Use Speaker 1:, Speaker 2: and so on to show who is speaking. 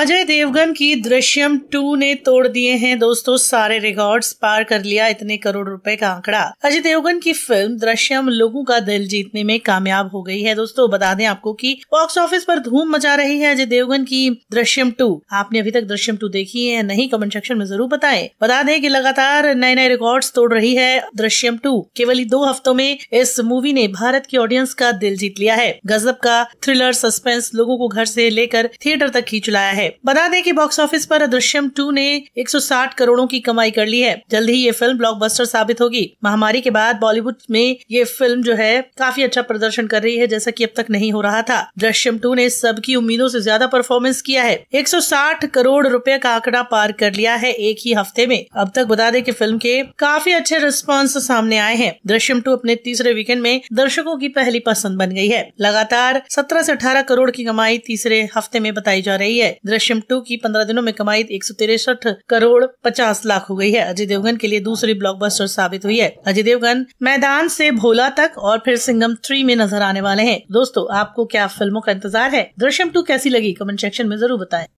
Speaker 1: अजय देवगन की दृश्यम टू ने तोड़ दिए हैं दोस्तों सारे रिकॉर्ड्स पार कर लिया इतने करोड़ रुपए का आंकड़ा अजय देवगन की फिल्म दृश्यम लोगों का दिल जीतने में कामयाब हो गई है दोस्तों बता दें आपको कि बॉक्स ऑफिस पर धूम मचा रही है अजय देवगन की दृश्यम टू आपने अभी तक दृश्यम टू देखी है नहीं कमेंट सेक्शन में जरूर बताए बता दें की लगातार नए नए रिकॉर्ड तोड़ रही है दृश्यम टू केवल ही दो हफ्तों में इस मूवी ने भारत की ऑडियंस का दिल जीत लिया है गजब का थ्रिलर सस्पेंस लोगों को घर से लेकर थिएटर तक खींच लाया है है बता दें कि बॉक्स ऑफिस पर अदृश्यम 2 ने 160 करोड़ों की कमाई कर ली है जल्द ही ये फिल्म ब्लॉकबस्टर साबित होगी महामारी के बाद बॉलीवुड में ये फिल्म जो है काफी अच्छा प्रदर्शन कर रही है जैसा की अब तक नहीं हो रहा था दृश्यम टू ने सबकी उम्मीदों ऐसी ज्यादा परफॉर्मेंस किया है एक करोड़ रूपए का आंकड़ा पार कर लिया है एक ही हफ्ते में अब तक बता दें की फिल्म के काफी अच्छे रिस्पॉन्स सामने आए हैं दृश्यम टू अपने तीसरे वीकेंड में दर्शकों की पहली पसंद बन गई है लगातार सत्रह ऐसी अठारह करोड़ की कमाई तीसरे हफ्ते में बताई जा रही है दृश्यम टू की पंद्रह दिनों में कमाई एक करोड़ पचास लाख हो गई है अजय देवगन के लिए दूसरी ब्लॉकबस्टर साबित हुई है अजय देवगन मैदान से भोला तक और फिर सिंगम थ्री में नजर आने वाले हैं दोस्तों आपको क्या फिल्मों का इंतजार है दृश्यम टू कैसी लगी कमेंट सेक्शन में जरूर बताएं